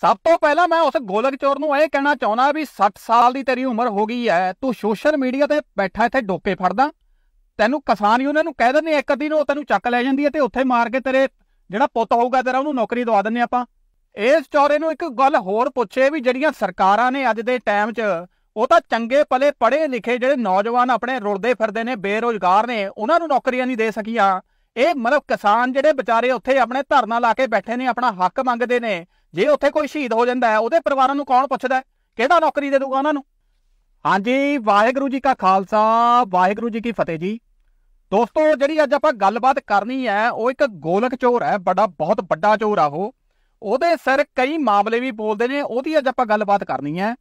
ਸਭ ਤੋਂ ਪਹਿਲਾਂ ਮੈਂ ਉਸ ਗੋਲਕ ਚੋਰ ਨੂੰ ਇਹ ਕਹਿਣਾ ਚਾਹੁੰਦਾ ਵੀ 60 ਸਾਲ ਦੀ ਤੇਰੀ ਉਮਰ ਹੋ ਗਈ ਐ ਤੂੰ ਸੋਸ਼ਲ ਮੀਡੀਆ ਤੇ ਬੈਠਾ ਇੱਥੇ ਡੋਪੇ ਫੜਦਾ ਤੈਨੂੰ ਕਿਸਾਨ ਯੂਨੀਅਨ ਨੂੰ ਕਹਿ ਦਿੰਦੇ ਇੱਕ ਦਿਨ ਉਹ ਤੈਨੂੰ ਚੱਕ ਲੈ ਜਾਂਦੀ ਐ ਤੇ ਉੱਥੇ ਮਾਰ ਕੇ ਤੇਰੇ ਜਿਹੜਾ ਪੁੱਤ ਹੋਊਗਾ ਤੇਰਾ ਉਹਨੂੰ ਨੌਕਰੀ ਦਵਾ ਦਿੰਨੇ ਆਪਾਂ ਇਸ ਚੋਰੇ ਨੂੰ ਇੱਕ ਗੱਲ ਹੋਰ ਪੁੱਛੇ ਵੀ ਜਿਹੜੀਆਂ ਸਰਕਾਰਾਂ ਨੇ ਅੱਜ ਦੇ ਟਾਈਮ 'ਚ ਉਹ ਤਾਂ ਚੰਗੇ ਭਲੇ ਪੜ੍ਹੇ ਲਿਖੇ ਜਿਹੜੇ ਨੌਜਵਾਨ ਆਪਣੇ ਰੁਲਦੇ ਫਿਰਦੇ ਨੇ ਬੇਰੋਜ਼ਗਾਰ ਨੇ ਉਹਨਾਂ ਨੂੰ ਨੌਕਰੀਆਂ ਨਹੀਂ ਦੇ ਸਕੀਆਂ ਇਹ ਮਤਲਬ ਕਿਸਾਨ ਜਿਹੜੇ ਵਿਚਾਰੇ ਉੱਥੇ ਆਪਣੇ ਧਰਨਾ ਲਾ ਕੇ ਬੈਠੇ ਨੇ ਆਪਣਾ ਹੱਕ ਮੰਗਦੇ ਨੇ ਜੇ ਉੱਥੇ ਕੋਈ ਸ਼ਹੀਦ ਹੋ ਜਾਂਦਾ ਹੈ ਉਹਦੇ ਪਰਿਵਾਰਾਂ ਨੂੰ ਕੌਣ ਪੁੱਛਦਾ ਕਿਹੜਾ ਨੌਕਰੀ ਦੇ ਦੂਗਾ ਉਹਨਾਂ ਨੂੰ ਹਾਂਜੀ ਵਾਹਿਗੁਰੂ ਜੀ ਕਾ ਖਾਲਸਾ ਵਾਹਿਗੁਰੂ ਜੀ ਕੀ ਫਤਿਹ ਜੀ ਦੋਸਤੋ ਜਿਹੜੀ ਅੱਜ ਆਪਾਂ ਗੱਲਬਾਤ ਕਰਨੀ ਹੈ ਉਹ ਇੱਕ ਗੋਲਕ ਚੋਰ ਹੈ ਬੜਾ ਬਹੁਤ ਵੱਡਾ ਚੋਰ ਆ ਉਹ ਉਹਦੇ ਸਿਰ ਕਈ ਮਾਮਲੇ ਵੀ ਬੋਲਦੇ ਨੇ ਉਹਦੀ ਅੱਜ ਆਪਾਂ ਗੱਲਬਾਤ ਕਰਨੀ ਹੈ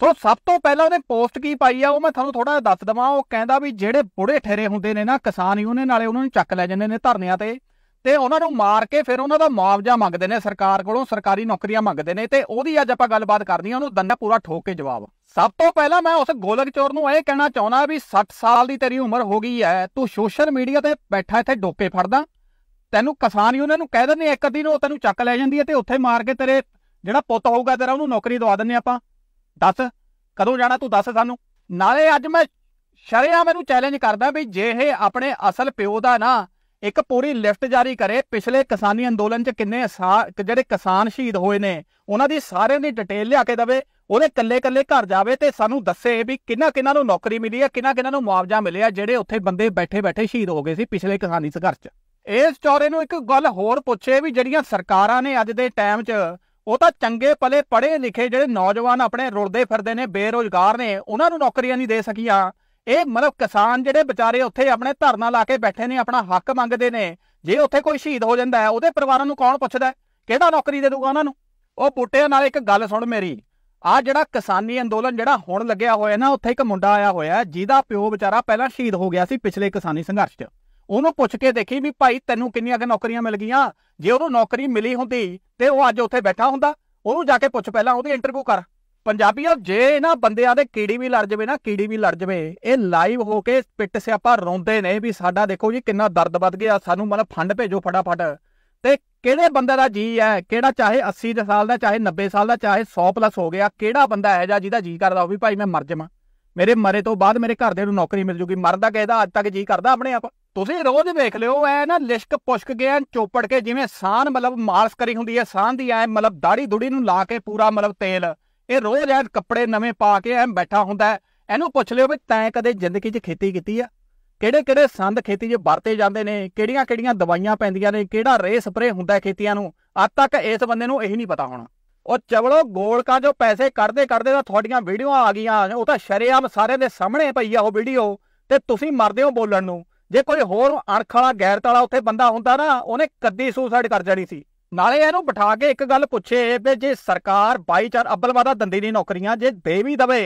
ਸੋ ਸਭ ਤੋਂ ਪਹਿਲਾਂ ਉਹਨੇ ਪੋਸਟ ਕੀ ਪਾਈ ਆ ਉਹ ਮੈਂ ਤੁਹਾਨੂੰ ਥੋੜਾ ਜਿਹਾ ਦੱਸ ਦਵਾਂ ਉਹ ਕਹਿੰਦਾ ਵੀ ਜਿਹੜੇ ਬੁੜੇ ਠੇਰੇ ਹੁੰਦੇ ਨੇ ਨਾ ਕਿਸਾਨ ਯੂਨੀਅਨ ਨਾਲੇ ਉਹਨਾਂ ਨੂੰ ਚੱਕ ਲੈ ਜਾਂਦੇ ਨੇ ਧਰਨਿਆਂ ਤੇ ਤੇ ਉਹਨਾਂ ਨੂੰ ਮਾਰ ਕੇ ਫਿਰ ਉਹਨਾਂ ਦਾ ਮੁਆਵਜ਼ਾ ਮੰਗਦੇ ਨੇ ਸਰਕਾਰ ਕੋਲੋਂ ਸਰਕਾਰੀ ਨੌਕਰੀਆਂ ਮੰਗਦੇ ਨੇ ਤੇ ਉਹਦੀ ਅੱਜ ਆਪਾਂ ਗੱਲਬਾਤ ਕਰਨੀ ਆ ਉਹਨੂੰ ਦੰਨਾ ਪੂਰਾ ਠੋਕ ਕੇ ਜਵਾਬ ਸਭ ਤੋਂ ਪਹਿਲਾਂ ਮੈਂ ਉਸ ਗੋਲਕ ਚੋਰ ਨੂੰ ਇਹ ਕਹਿਣਾ ਚਾਹੁੰਦਾ ਵੀ 60 ਸਾਲ ਦੀ ਤੇਰੀ ਉਮਰ ਹੋ ਗਈ ਐ ਤੂੰ ਸੋਸ਼ਲ ਮੀਡੀਆ ਤੇ ਬੈਠਾ ਇੱਥੇ ਡੋਪੇ ਫੜਦਾ ਤੈਨੂੰ ਕਿਸਾਨ ਯੂਨੀਅਨ ਨੂੰ ਕਹਿ ਦਿੰਦੇ ਇੱਕ ਦਿਨ ਉਹ ਤੈਨੂੰ ਚੱਕ ਲੈ ਜਾਂਦੀ ਐ ਤੇ ਉੱਥੇ ਮਾਰ ਕੇ ਤੇਰੇ ਜਿਹੜਾ ਪੁੱਤ ਹੋਊਗਾ ਤੇਰਾ ਉਹਨੂੰ ਨੌਕਰੀ ਦਵਾ ਦਿੰਨੇ ਆਪਾਂ ਦੱਸ ਕਦੋਂ ਜਾਣਾ ਤੂੰ ਦੱਸ ਸਾਨੂੰ ਨਾਲੇ ਅੱਜ ਮੈਂ ਸ਼ਰਿਆ ਮੈਨੂੰ ਚੈਲੰਜ ਕਰਦਾ ਵੀ ਜੇ ਇਹ ਆਪਣੇ ਅਸਲ ਪਿਓ ਦਾ ਨਾ ਇੱਕ ਪੂਰੀ ਲਿਫਟ ਜਾਰੀ ਕਰੇ ਪਿਛਲੇ ਕਿਸਾਨੀ ਅੰਦੋਲਨ 'ਚ ਕਿੰਨੇ ਜਿਹੜੇ ਕਿਸਾਨ ਸ਼ਹੀਦ ਹੋਏ ਨੇ ਉਹਨਾਂ ਦੀ ਸਾਰਿਆਂ ਦੀ ਡਿਟੇਲ ਲਿਆ ਕੇ ਦਵੇ ਉਹਦੇ ਕੱਲੇ-ਕੱਲੇ ਘਰ ਜਾਵੇ ਤੇ ਸਾਨੂੰ ਦੱਸੇ ਵੀ ਕਿੰਨਾ-ਕਿੰਨਾ ਨੂੰ ਨੌਕਰੀ ਮਿਲੀ ਹੈ ਕਿੰਨਾ-ਕਿੰਨਾ ਨੂੰ ਮੁਆਵਜ਼ਾ ਮਿਲਿਆ ਜਿਹੜੇ ਉੱਥੇ ਬੰਦੇ ਬੈਠੇ-ਬੈਠੇ ਸ਼ਹੀਦ ਹੋ ਗਏ ਸੀ ਪਿਛਲੇ ਕਿਸਾਨੀ ਸੰਘਰਸ਼ 'ਚ ਇਸ ਚੌਰੇ ਨੂੰ ਇੱਕ ਗੱਲ ਹੋਰ ਪੁੱਛੇ ਵੀ ਜਿਹੜੀਆਂ ਸਰਕਾਰਾਂ ਨੇ ਅੱਜ ਦੇ ਟਾਈਮ 'ਚ ਉਹ ਤਾਂ ਚੰਗੇ ਪਲੇ ਪੜ੍ਹੇ ਲਿਖੇ ਜਿਹੜੇ ਨੌਜਵਾਨ ਆਪਣੇ ਰੁਲਦੇ ਫਿਰਦੇ ਨੇ ਬੇਰੋਜ਼ਗਾਰ ਨੇ ਉਹਨਾਂ ਨੂੰ ਨੌਕਰੀਆਂ ਨਹੀਂ ਦੇ ਸਕੀਆਂ ਇਹ ਮਤਲਬ ਕਿਸਾਨ ਜਿਹੜੇ ਵਿਚਾਰੇ ਉੱਥੇ ਆਪਣੇ ਧਰਨਾ ਲਾ ਕੇ ਬੈਠੇ ਨੇ ਆਪਣਾ ਹੱਕ ਮੰਗਦੇ ਨੇ ਜੇ ਉੱਥੇ ਕੋਈ ਸ਼ਹੀਦ ਹੋ ਜਾਂਦਾ ਹੈ ਉਹਦੇ ਪਰਿਵਾਰਾਂ ਨੂੰ ਕੌਣ ਪੁੱਛਦਾ ਕਿਹੜਾ ਨੌਕਰੀ ਦੇ ਦੂਗਾ ਉਹਨਾਂ ਨੂੰ ਉਹ ਪੁੱਟੇ ਨਾਲ ਇੱਕ ਗੱਲ ਸੁਣ ਮੇਰੀ ਆ ਜਿਹੜਾ ਕਿਸਾਨੀ ਅੰਦੋਲਨ ਜਿਹੜਾ ਹੁਣ ਲੱਗਿਆ ਹੋਇਆ ਨਾ ਉੱਥੇ ਇੱਕ ਮੁੰਡਾ ਆਇਆ ਹੋਇਆ ਜਿਹਦਾ ਪਿਓ ਵਿਚਾਰਾ ਪਹਿਲਾਂ ਸ਼ਹੀਦ ਹੋ ਗਿਆ ਸੀ ਪਿਛਲੇ ਕਿਸਾਨੀ ਸੰਘਰਸ਼ 'ਚ ਉਹਨੂੰ ਪੁੱਛ ਕੇ ਦੇਖੀ ਵੀ ਭਾਈ ਤੈਨੂੰ ਕਿੰਨੀਆਂ ਕਿ ਨੌਕਰੀਆਂ ਮਿਲ ਗਈਆਂ ਜੇ ਉਹਨੂੰ ਨੌਕਰੀ ਮਿਲੀ ਹੁੰਦੀ ਤੇ ਉਹ ਅੱਜ ਉੱਥੇ ਬੈਠਾ ਹੁੰਦਾ ਉਹਨੂੰ ਜਾ ਕੇ ਪੁੱਛ ਪਹਿਲਾਂ ਉਹਦੀ ਇੰਟਰਵਿਊ ਕਰ ਪੰਜਾਬੀਆਂ ਜੇ ਇਹਨਾਂ ਬੰਦਿਆਂ ਦੇ ਕੀੜੀ ਵੀ ਲੜ ਜਵੇ ਨਾ ਕੀੜੀ ਵੀ ਲੜ ਜਵੇ ਇਹ ਲਾਈਵ ਹੋ ਕੇ ਪਿੱਟ ਸਿਆਪਾ ਰੋਂਦੇ ਨੇ ਵੀ ਸਾਡਾ ਦੇਖੋ ਜੀ ਕਿੰਨਾ ਦਰਦ ਵੱਧ ਗਿਆ ਸਾਨੂੰ ਮਤਲਬ ਫੰਡ ਭੇਜੋ ਫਟਾਫਟ ਤੇ ਕਿਹੜੇ ਬੰਦੇ ਦਾ ਜੀ ਹੈ ਕਿਹੜਾ ਚਾਹੇ 80 ਸਾਲ ਦਾ ਚਾਹੇ 90 ਸਾਲ ਦਾ ਚਾਹੇ 100 ਪਲੱਸ ਹੋ ਗਿਆ ਕਿਹੜਾ ਬੰਦਾ ਹੈ ਜਾਂ ਜਿਹਦਾ ਜੀ ਕਰਦਾ ਉਹ ਵੀ ਭਾਈ ਮੈਂ ਮਰ ਜਾਵਾਂ ਮੇਰੇ ਮਰੇ ਤੋਂ ਬਾਅਦ ਮੇਰੇ ਦੇ ਨੂੰ ਨੌਕਰੀ ਮਿਲ ਜੂਗੀ ਮਰਦਾ ਕਹਿੰਦਾ ਅੱਜ ਤੱਕ ਜੀ ਕਰਦਾ ਆਪਣੇ ਆਪ ਤੁਸੀਂ ਰੋਜ਼ ਵੇਖ ਲਿਓ ਐ ਨਾ ਲਿਸ਼ਕ ਪੁਸ਼ਕ ਗਿਆ ਚੋਪੜ ਕੇ ਜਿਵੇਂ ਸਾਨ ਮਤਲਬ ਮਾਲਸ਼ ਕਰੀ ਹੁੰਦੀ ਐ ਸਾਨ ਦੀ ਐ ਮਤਲਬ ਦਾੜੀ ਦੁੜੀ ਨੂੰ ਲਾ ਕੇ ਪੂਰਾ ਮਤਲਬ ਤੇਲ ਇਹ ਰੋਜ਼ ਐ ਕੱਪੜੇ ਨਵੇਂ ਪਾ ਕੇ ਐ ਬੈਠਾ ਹੁੰਦਾ ਇਹਨੂੰ ਪੁੱਛ ਲਿਓ ਵੀ ਤੈਂ ਕਦੇ ਜ਼ਿੰਦਗੀ 'ਚ ਖੇਤੀ ਕੀਤੀ ਆ ਕਿਹੜੇ ਕਿਹੜੇ ਸੰਦ ਖੇਤੀ 'ਚ ਵਰਤੇ ਜਾਂਦੇ ਨੇ ਕਿਹੜੀਆਂ ਕਿਹੜੀਆਂ ਦਵਾਈਆਂ ਪੈਂਦੀਆਂ ਨੇ ਕਿਹੜਾ ਰੇ ਸਪਰੇ ਹੁੰਦਾ ਖੇਤੀਆਂ ਨੂੰ ਅੱਜ ਤੱਕ ਇਸ ਬੰਦੇ ਨੂੰ ਇਹ ਨਹੀਂ ਪਤਾ ਹੋਣਾ ਉਹ ਚਵਲੋ ਗੋਲਕਾਂ 'ਚੋਂ ਪੈਸੇ ਕਰਦੇ ਕਰਦੇ ਤਾਂ ਤੁਹਾਡੀਆਂ ਵੀਡੀਓ ਆ ਗਈਆਂ ਉਹ ਤਾਂ ਸ਼ਰੇਆਮ ਸਾਰਿਆਂ ਦੇ ਸਾਹਮਣੇ ਪਈ ਆ ਉਹ ਵੀਡੀਓ ਤੇ ਤੁਸੀਂ ਮਰਦੇ ਹੋ ਬੋਲਣ ਨੂੰ ਜੇ ਕੋਈ ਹੋਰ ਅਣਖ ਵਾਲਾ ਗੈਰਤ ਵਾਲਾ ਉੱਥੇ ਬੰਦਾ ਹੁੰਦਾ ਨਾ ਉਹਨੇ ਕੱਦੀ ਸੁਸਾਈਡ ਕਰ ਜਾਣੀ ਸੀ ਨਾਲੇ ਇਹਨੂੰ ਬਿਠਾ ਕੇ ਇੱਕ ਗੱਲ ਪੁੱਛੇ ਵੀ ਜੇ ਸਰਕਾਰ 24 ਅਬਲਵਾਦਾ ਦੰਦੀ ਨਹੀਂ ਨੌਕਰੀਆਂ ਜੇ ਦੇ ਵੀ ਦਵੇ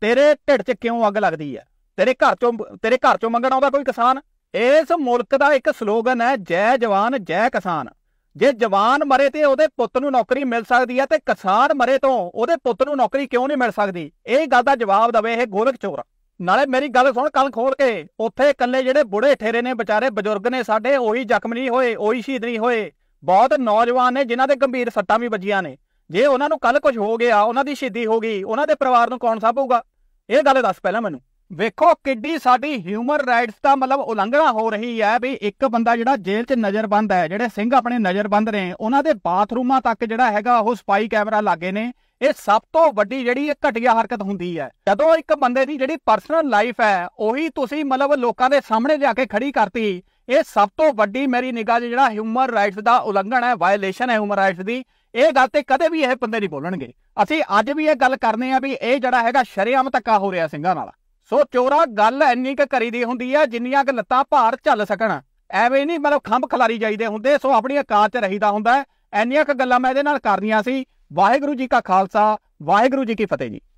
ਤੇਰੇ ਢਿੱਡ 'ਚ ਕਿਉਂ ਅੱਗ ਲੱਗਦੀ ਹੈ ਤੇਰੇ ਘਰ 'ਚੋਂ ਤੇਰੇ ਘਰ 'ਚੋਂ ਮੰਗਣ ਆਉਂਦਾ ਕੋਈ ਕਿਸਾਨ ਇਸ ਮੁਲਕ ਦਾ ਇੱਕ ਸਲੋਗਨ ਹੈ ਜੈ ਜਵਾਨ ਜੈ ਕਿਸਾਨ ਜੇ ਜਵਾਨ ਮਰੇ ਤੇ ਉਹਦੇ ਪੁੱਤ ਨੂੰ ਨੌਕਰੀ ਮਿਲ ਸਕਦੀ ਹੈ ਤੇ ਕਿਸਾਨ ਮਰੇ ਤੋਂ ਉਹਦੇ ਪੁੱਤ ਨੂੰ ਨੌਕਰੀ ਕਿਉਂ ਨਹੀਂ ਮਿਲ ਸਕਦੀ ਇਹ ਗੱਲ ਦਾ ਜਵਾਬ ਦਵੇ ਇਹ ਗੋਲਕ ਚੋਰ ਨਾਲੇ ਮੇਰੀ ਗੱਲ ਸੁਣ ਕੰਨ ਖੋਲ ਕੇ ਉੱਥੇ ਇਕੱਲੇ ਜਿਹੜੇ ਬੁੜੇ ਠੇਰੇ ਨੇ ਵਿਚਾਰੇ ਬਜ਼ੁਰਗ ਨੇ ਸਾਡੇ ਉਹੀ ਜ਼ਖਮ ਨਹੀਂ ਹੋਏ ਉਹੀ ਸ਼ਹੀਦ ਨਹੀਂ ਹੋਏ ਬਹੁਤ ਨੌਜਵਾਨ ਨੇ ਜਿਨ੍ਹਾਂ ਦੇ ਗੰਭੀਰ ਸੱਟਾਂ ਵੀ ਵੱਜੀਆਂ ਨੇ ਜੇ ਉਹਨਾਂ ਨੂੰ ਕੱਲ ਕੁਝ ਹੋ ਗਿਆ ਉਹਨਾਂ ਦੀ ਸ਼ਹੀਦੀ ਹੋ ਗਈ ਉਹਨਾਂ ਦੇ ਪਰਿਵਾਰ ਨੂੰ ਕੌਣ ਸਾਭੂਗਾ ਇਹ ਗੱਲ ਦੱਸ ਪਹਿਲਾਂ ਮੈਨੂੰ ਵੇਖੋ ਕਿੱਡੀ ਸਾਡੀ ਹਿਊਮਨ ਰਾਈਟਸ ਦਾ ਮਤਲਬ ਉਲੰਘਣਾ ਹੋ ਰਹੀ ਹੈ ਵੀ ਇੱਕ ਬੰਦਾ ਜਿਹੜਾ ਜੇਲ੍ਹ 'ਚ ਨਜ਼ਰਬੰਦ ਹੈ ਜਿਹੜੇ ਸਿੰਘ ਆਪਣੇ ਨਜ਼ਰਬੰਦ ਨੇ ਉਹਨਾਂ ਦੇ ਬਾਥਰੂਮਾਂ ਤੱਕ ਜਿਹੜਾ ਹੈਗਾ ਉਹ ਸਪਾਈ ਕੈਮਰਾ ਲੱਗੇ ਨੇ ਇਹ ਸਭ ਤੋਂ ਵੱਡੀ ਜਿਹੜੀ ਘਟੀਆ ਹਰਕਤ ਹੁੰਦੀ ਹੈ ਜਦੋਂ ਇੱਕ ਬੰਦੇ ਦੀ ਜਿਹੜੀ ਪਰਸਨਲ ਲਾਈਫ ਹੈ ਉਹੀ ਤੁਸੀਂ ਮਤਲਬ ਲੋਕਾਂ ਦੇ ਸਾਹਮਣੇ ਲਿਆ ਕੇ ਖੜੀ ਕਰਤੀ ਇਹ ਸਭ ਤੋਂ ਵੱਡੀ ਮੇਰੀ ਨਿਗਾਹ 'ਚ ਜਿਹੜਾ ਹਿਊਮਨ ਰਾਈਟਸ ਦਾ ਉਲੰਘਣ ਹੈ ਵਾਇਲੇਸ਼ਨ ਹੈ ਹਿਊਮਨ ਰਾਈਟਸ ਦੀ ਇਹ ਗੱਲ ਤੇ ਕਦੇ ਵੀ ਇਹ ਬੰਦੇ ਨਹੀਂ ਬੋਲਣਗੇ ਅਸੀਂ ਅੱਜ ਵੀ ਇਹ ਗੱਲ ਕਰਨੇ ਆ ਵੀ ਇਹ ਜਿਹੜਾ ਹੈਗਾ ਸ਼ਰੇਆਮ ਤੱਕਾ ਹੋ ਰਿਹਾ ਸਿੰਘਾਂ ਨਾਲ ਸੋ ਚੋਰਾ ਗੱਲ ਇੰਨੀ ਕ ਕਰੀ ਦੀ ਹੁੰਦੀ ਆ ਜਿੰਨੀਆਂ ਕ ਲੱਤਾਂ ਭਾਰ ਚੱਲ ਸਕਣ ਐਵੇਂ ਨਹੀਂ ਮਤਲਬ ਖੰਭ ਖਲਾਰੀ ਜਾਈਦੇ ਹੁੰਦੇ ਸੋ ਆਪਣੀ ਔਕਾਤ 'ਚ ਰਹੀਦਾ ਹੁੰਦਾ ਐਨੀਆਂ ਕ ਗੱਲਾਂ ਮੈਂ ਇਹਦੇ ਨਾਲ ਕਰਨੀਆਂ ਸੀ ਵਾਹਿਗੁਰੂ ਜੀ ਕਾ ਖਾਲਸਾ ਵਾਹਿਗੁਰੂ ਜੀ ਕੀ ਫਤਿਹ ਜੀ